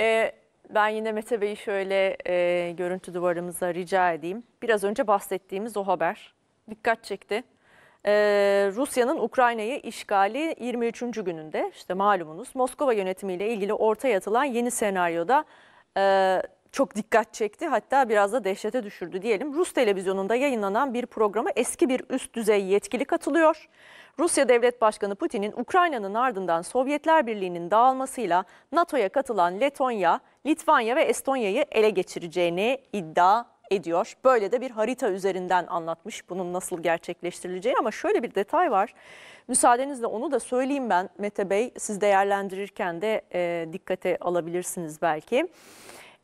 Ee, ben yine Mete Bey'i şöyle e, görüntü duvarımıza rica edeyim. Biraz önce bahsettiğimiz o haber dikkat çekti. Ee, Rusya'nın Ukrayna'yı işgali 23. gününde işte malumunuz Moskova yönetimiyle ilgili ortaya atılan yeni senaryoda e, çok dikkat çekti hatta biraz da dehşete düşürdü diyelim. Rus televizyonunda yayınlanan bir programa eski bir üst düzey yetkili katılıyor. Rusya Devlet Başkanı Putin'in Ukrayna'nın ardından Sovyetler Birliği'nin dağılmasıyla NATO'ya katılan Letonya, Litvanya ve Estonya'yı ele geçireceğini iddia ediyor. Böyle de bir harita üzerinden anlatmış bunun nasıl gerçekleştirileceği ama şöyle bir detay var. Müsaadenizle onu da söyleyeyim ben Mete Bey siz değerlendirirken de e, dikkate alabilirsiniz belki.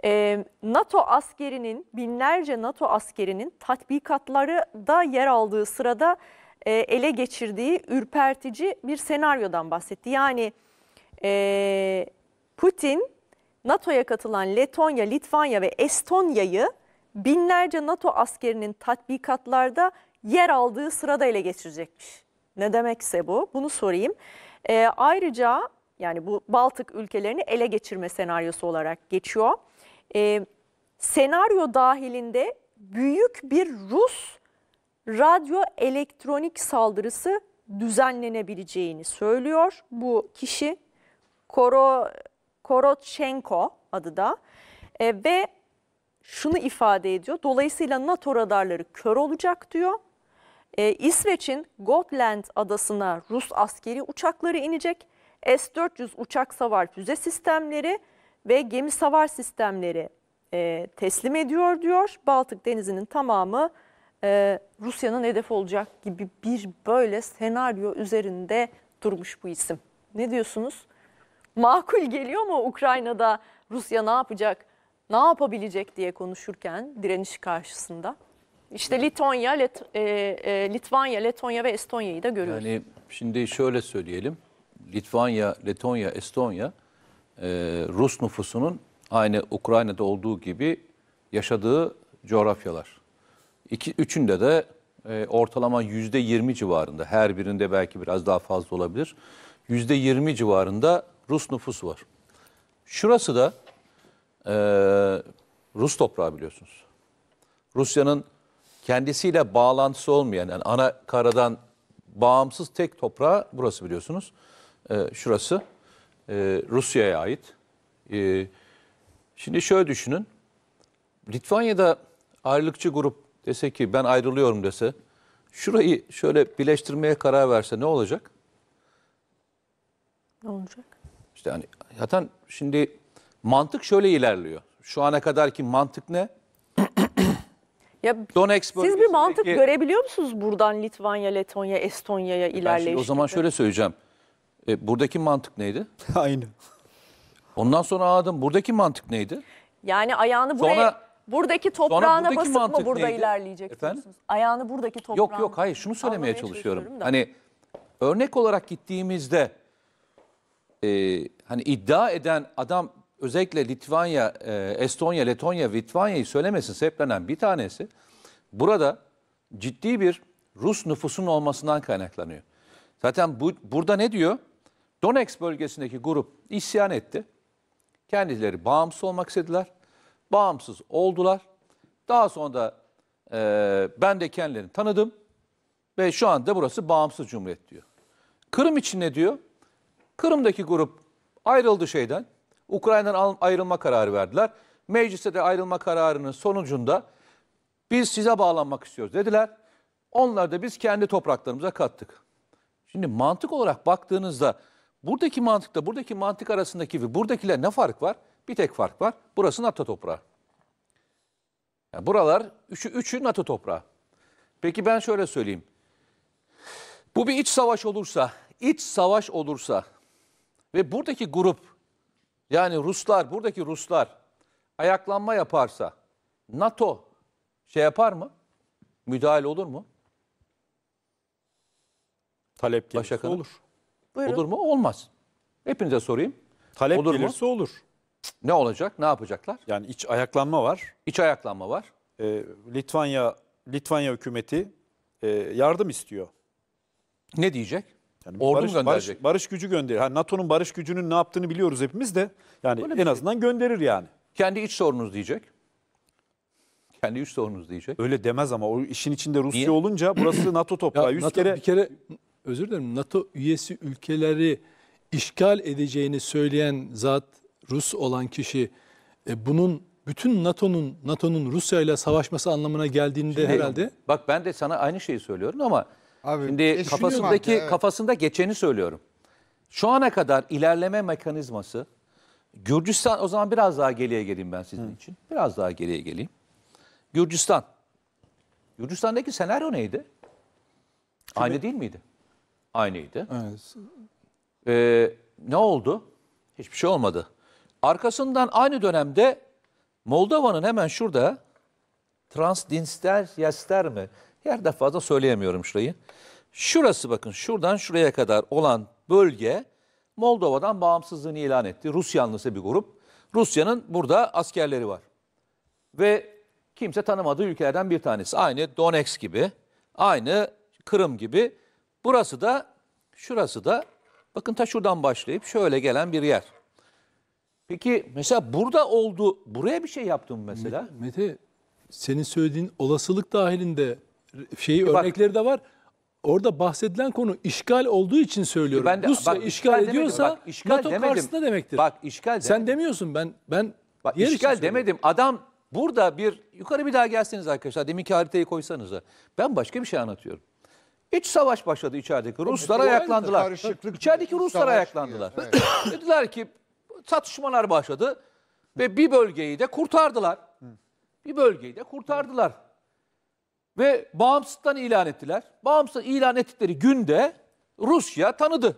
E, NATO askerinin, binlerce NATO askerinin tatbikatları da yer aldığı sırada e, ele geçirdiği ürpertici bir senaryodan bahsetti. Yani e, Putin NATO'ya katılan Letonya, Litvanya ve Estonya'yı binlerce NATO askerinin tatbikatlarda yer aldığı sırada ele geçirecekmiş. Ne demekse bu, bunu sorayım. E, ayrıca yani bu Baltık ülkelerini ele geçirme senaryosu olarak geçiyor e, senaryo dahilinde büyük bir Rus radyo elektronik saldırısı düzenlenebileceğini söylüyor bu kişi Koro, Korotchenko adı da e, ve şunu ifade ediyor. Dolayısıyla NATO radarları kör olacak diyor. E, İsveç'in Gotland adasına Rus askeri uçakları inecek. S-400 uçak savar füze sistemleri ve gemi savar sistemleri e, teslim ediyor diyor. Baltık Denizi'nin tamamı e, Rusya'nın hedef olacak gibi bir böyle senaryo üzerinde durmuş bu isim. Ne diyorsunuz? Makul geliyor mu Ukrayna'da Rusya ne yapacak, ne yapabilecek diye konuşurken direniş karşısında? İşte Litonya, Let, e, e, Litvanya, Letonya ve Estonya'yı da görüyoruz. Yani şimdi şöyle söyleyelim. Litvanya, Letonya, Estonya e, Rus nüfusunun aynı Ukrayna'da olduğu gibi yaşadığı coğrafyalar. İki, üçünde de e, ortalama yüzde yirmi civarında, her birinde belki biraz daha fazla olabilir. Yüzde yirmi civarında Rus nüfus var. Şurası da e, Rus toprağı biliyorsunuz. Rusya'nın kendisiyle bağlantısı olmayan, yani ana karadan bağımsız tek toprağı burası biliyorsunuz. E, şurası e, Rusya'ya ait. E, şimdi şöyle düşünün. Litvanya'da ayrılıkçı grup dese ki ben ayrılıyorum dese şurayı şöyle birleştirmeye karar verse ne olacak? Ne olacak? İşte hani zaten şimdi mantık şöyle ilerliyor. Şu ana kadar ki mantık ne? Ya Donetsk siz bir mantık görebiliyor musunuz buradan Litvanya, Letonya, Estonya'ya ilerleyişte? O zaman şöyle söyleyeceğim. E, buradaki mantık neydi? Aynı. Ondan sonra adım buradaki mantık neydi? Yani ayağını buraya Sonra- buradaki toprağına buradaki basıp mı burada neydi? ilerleyecek Efendim? Ayağını buradaki toprağına. Yok yok hayır şunu söylemeye çalışıyorum. da. Hani örnek olarak gittiğimizde e, hani iddia eden adam özellikle Litvanya, e, Estonya, Letonya, Litvanya'yı söylemesin sebeplenen bir tanesi burada ciddi bir Rus nüfusunun olmasından kaynaklanıyor. Zaten bu, burada ne diyor? Donetsk bölgesindeki grup isyan etti. Kendileri bağımsız olmak istediler. Bağımsız oldular. Daha sonra da e, ben de kendilerini tanıdım. Ve şu anda burası bağımsız cumhuriyet diyor. Kırım için ne diyor? Kırım'daki grup ayrıldı şeyden. Ukrayna'dan ayrılma kararı verdiler. Mecliste de ayrılma kararının sonucunda biz size bağlanmak istiyoruz dediler. Onlar da biz kendi topraklarımıza kattık. Şimdi mantık olarak baktığınızda Buradaki mantıkla buradaki mantık arasındaki ve buradakiler ne fark var? Bir tek fark var. Burası NATO toprağı. Yani buralar üçü, üçü NATO toprağı. Peki ben şöyle söyleyeyim. Bu bir iç savaş olursa, iç savaş olursa ve buradaki grup yani Ruslar, buradaki Ruslar ayaklanma yaparsa NATO şey yapar mı? Müdahale olur mu? Talep gelirse olur. Buyurun. Olur mu? Olmaz. Hepinize sorayım. Talep olur gelirse mu? olur. Ne olacak? Ne yapacaklar? Yani iç ayaklanma var. İç ayaklanma var. Ee, Litvanya Litvanya hükümeti e, yardım istiyor. Ne diyecek? Yani Ordu barış, gönderecek. Barış, barış gücü gönderir. Yani NATO'nun barış gücünün ne yaptığını biliyoruz hepimiz de. Yani Öyle en şey. azından gönderir yani. Kendi iç sorunuz diyecek. Kendi iç sorunuz diyecek. Öyle demez ama o işin içinde Rusya Niye? olunca burası NATO toprağı. Ya, NATO, kere bir kere özür dilerim NATO üyesi ülkeleri işgal edeceğini söyleyen zat Rus olan kişi e, bunun bütün NATO'nun NATO'nun Rusya ile savaşması anlamına geldiğinde şimdi, herhalde. Bak ben de sana aynı şeyi söylüyorum ama Abi, şimdi kafasındaki hatta, evet. kafasında geçeni söylüyorum. Şu ana kadar ilerleme mekanizması Gürcistan o zaman biraz daha geriye geleyim ben sizin Hı. için. Biraz daha geriye geleyim. Gürcistan. Gürcistan'daki senaryo neydi? Şimdi, aynı değil miydi? aynıydı. Evet. Ee, ne oldu? Hiçbir şey olmadı. Arkasından aynı dönemde Moldova'nın hemen şurada Transdinsteryester mi? Yerde fazla söyleyemiyorum şurayı. Şurası bakın şuradan şuraya kadar olan bölge Moldova'dan bağımsızlığını ilan etti. Rus yanlısı bir grup. Rusya'nın burada askerleri var. Ve kimse tanımadığı ülkelerden bir tanesi. Aynı Donetsk gibi, aynı Kırım gibi Burası da, şurası da bakın ta şuradan başlayıp şöyle gelen bir yer. Peki mesela burada oldu, buraya bir şey yaptım mesela? Mete, senin söylediğin olasılık dahilinde şeyi e bak, örnekleri de var. Orada bahsedilen konu işgal olduğu için söylüyorum. E ben de, Rusya bak, işgal, işgal ediyorsa demedim. Bak, işgal NATO demedim. karşısında demektir. Bak işgal demedim. Sen demiyorsun ben ben bak, işgal demedim. Adam burada bir yukarı bir daha gelseniz arkadaşlar deminki haritayı koysanız ben başka bir şey anlatıyorum. İç savaş başladı içerideki. Ruslar ayaklandılar. İçerideki Ruslar ayaklandılar. Evet. Dediler ki satışmalar başladı ve bir bölgeyi de kurtardılar. Bir bölgeyi de kurtardılar. Ve bağımsızlıktan ilan ettiler. Bağımsızlık ilan ettikleri günde Rusya tanıdı.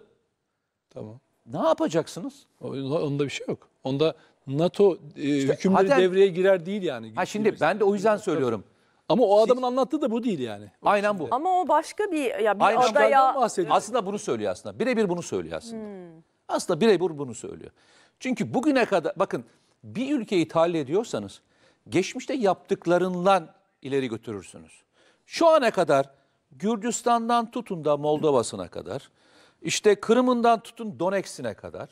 Tamam. Ne yapacaksınız? Onda bir şey yok. Onda NATO e, işte hükümleri haden, devreye girer değil yani. Ha şimdi ben de o yüzden söylüyorum. Ama o adamın anlattığı da bu değil yani. Aynen bu. Ama o başka bir ya bir Aynen adaya... bahsediyor. Aslında bunu söylüyor aslında. Birebir bunu söylüyor aslında. Hmm. Aslında birebir bunu söylüyor. Çünkü bugüne kadar bakın bir ülkeyi tahlil ediyorsanız geçmişte yaptıklarından ileri götürürsünüz. Şu ana kadar Gürcistan'dan tutun da Moldova'sına kadar, işte Kırım'ından tutun Donetsk'ine kadar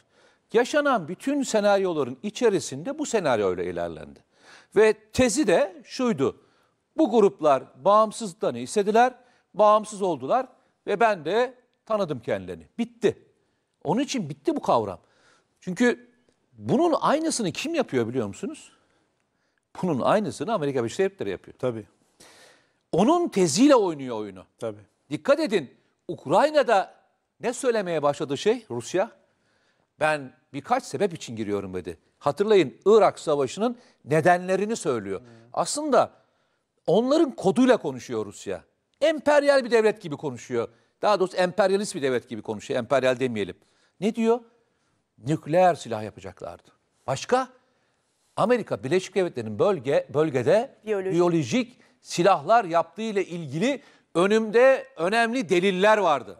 yaşanan bütün senaryoların içerisinde bu senaryo senaryoyla ilerlendi. Ve tezi de şuydu. Bu gruplar bağımsızlıklarını hissediler, bağımsız oldular ve ben de tanıdım kendilerini. Bitti. Onun için bitti bu kavram. Çünkü bunun aynısını kim yapıyor biliyor musunuz? Bunun aynısını Amerika Birleşik Devletleri yapıyor. Tabii. Onun teziyle oynuyor oyunu. Tabii. Dikkat edin Ukrayna'da ne söylemeye başladı şey Rusya? Ben birkaç sebep için giriyorum dedi. Hatırlayın Irak Savaşı'nın nedenlerini söylüyor. Hmm. Aslında Onların koduyla konuşuyor Rusya. Emperyal bir devlet gibi konuşuyor. Daha doğrusu emperyalist bir devlet gibi konuşuyor. Emperyal demeyelim. Ne diyor? Nükleer silah yapacaklardı. Başka? Amerika Birleşik Devletleri'nin bölge bölgede biyolojik, biyolojik silahlar yaptığı ile ilgili önümde önemli deliller vardı.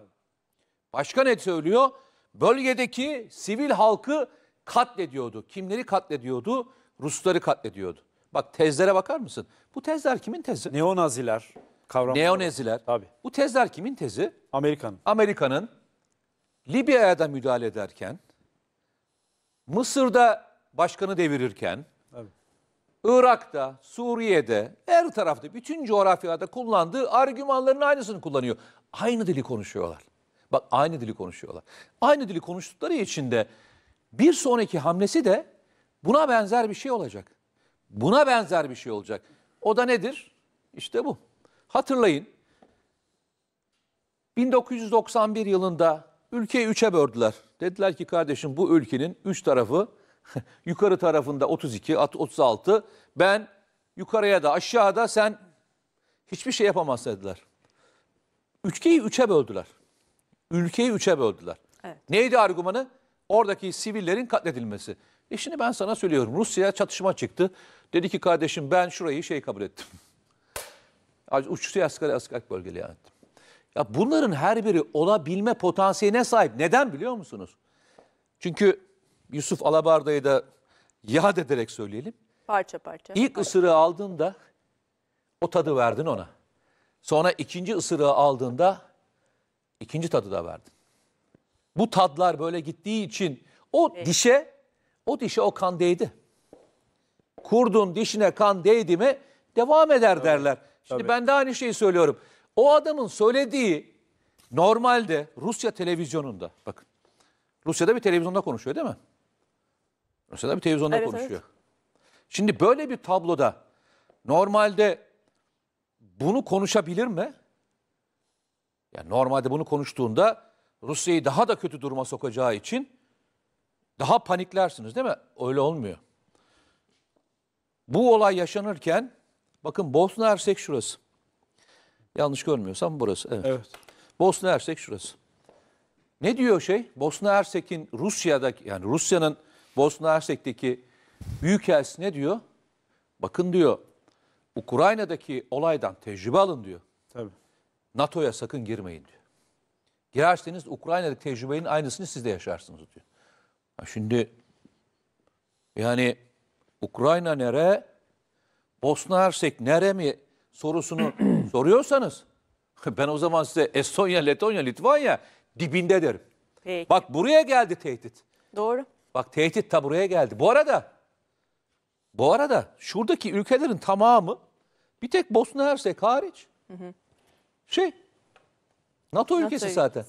Başka ne söylüyor? Bölgedeki sivil halkı katlediyordu. Kimleri katlediyordu? Rusları katlediyordu. Bak tezlere bakar mısın? Bu tezler kimin tezi? Neonaziler kavramı. Neonaziler. Tabii. Bu tezler kimin tezi? Amerikan. Amerika'nın Libya'ya da müdahale ederken, Mısır'da başkanı devirirken, Tabii. Irak'ta, Suriye'de, her tarafta, bütün coğrafyada kullandığı argümanların aynısını kullanıyor. Aynı dili konuşuyorlar. Bak aynı dili konuşuyorlar. Aynı dili konuştukları için de bir sonraki hamlesi de buna benzer bir şey olacak. Buna benzer bir şey olacak. O da nedir? İşte bu. Hatırlayın. 1991 yılında ülkeyi üçe böldüler. Dediler ki kardeşim bu ülkenin üç tarafı yukarı tarafında 32, 36. Ben yukarıya da aşağıda sen hiçbir şey yapamazsın dediler. Ülkeyi üçe böldüler. Ülkeyi üçe böldüler. Evet. Neydi argümanı? Oradaki sivillerin katledilmesi. E şimdi ben sana söylüyorum. Rusya çatışma çıktı. Dedi ki kardeşim ben şurayı şey kabul ettim. Uçuşu asgari asker bölgeli yani. Ya bunların her biri olabilme potansiyeline sahip. Neden biliyor musunuz? Çünkü Yusuf Alabarda'yı da yad ederek söyleyelim. Parça parça. İlk parça. ısırığı aldığında o tadı verdin ona. Sonra ikinci ısırığı aldığında ikinci tadı da verdin. Bu tadlar böyle gittiği için o evet. dişe o dişe o kan değdi. Kurdun dişine kan değdi mi devam eder tabii, derler. Şimdi tabii. ben de aynı şeyi söylüyorum. O adamın söylediği normalde Rusya televizyonunda bakın. Rusya'da bir televizyonda konuşuyor değil mi? Rusya'da bir televizyonda evet, konuşuyor. Evet. Şimdi böyle bir tabloda normalde bunu konuşabilir mi? Yani normalde bunu konuştuğunda Rusya'yı daha da kötü duruma sokacağı için daha paniklersiniz değil mi? Öyle olmuyor. Bu olay yaşanırken bakın Bosna Hersek şurası. Yanlış görmüyorsam burası. Evet. evet. Bosna Hersek şurası. Ne diyor şey? Bosna Hersek'in Rusya'daki yani Rusya'nın Bosna Hersek'teki büyükelçisi ne diyor? Bakın diyor Ukrayna'daki olaydan tecrübe alın diyor. Tabii. NATO'ya sakın girmeyin diyor. Girerseniz Ukrayna'daki tecrübenin aynısını siz de yaşarsınız diyor. Şimdi yani Ukrayna nere, Bosna Hersek nere mi sorusunu soruyorsanız ben o zaman size Estonya, Letonya, Litvanya dibinde derim. Peki. Bak buraya geldi tehdit. Doğru. Bak tehdit ta buraya geldi. Bu arada bu arada şuradaki ülkelerin tamamı bir tek Bosna Hersek hariç hı hı. şey NATO, NATO ülkesi zaten.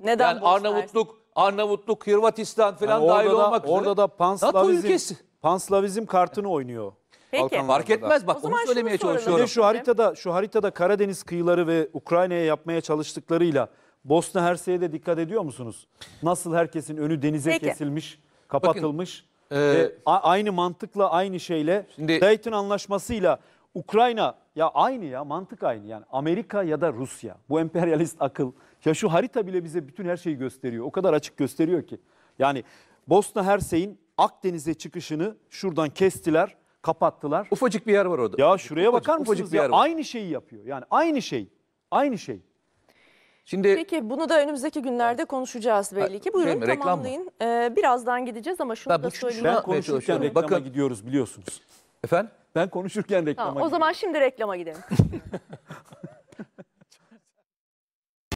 Neden yani Bosna Arnavutluk, Arnavutluk, Hırvatistan falan Yani dahil da, olmak üzere. orada da NATO panslavizm, panslavizm kartını oynuyor. Peki. Balkanlar. Fark etmez bak onu söylemeye soralım. Bir de şu haritada şu haritada Karadeniz kıyıları ve Ukrayna'ya yapmaya çalıştıklarıyla Bosna Hersek'e de dikkat ediyor musunuz? Nasıl herkesin önü denize Peki. kesilmiş, kapatılmış e, ve a- aynı mantıkla aynı şeyle Şimdi- Dayton anlaşmasıyla Ukrayna ya aynı ya mantık aynı yani Amerika ya da Rusya bu emperyalist akıl ya şu harita bile bize bütün her şeyi gösteriyor. O kadar açık gösteriyor ki. Yani Bosna Hersey'in Akdeniz'e çıkışını şuradan kestiler, kapattılar. Ufacık bir yer var orada. Ya şuraya ufacık, bakar mısınız? Ufacık bir yer var. Aynı şeyi yapıyor. Yani aynı şey. Aynı şey. Şimdi Peki bunu da önümüzdeki günlerde konuşacağız belli ki. Buyurun şey mi, tamamlayın. Ee, birazdan gideceğiz ama şunu ben, da söyleyeyim. Ben konuşurken reklama Bakın. gidiyoruz biliyorsunuz. Efendim? Ben konuşurken reklama tamam, O zaman şimdi reklama gidelim.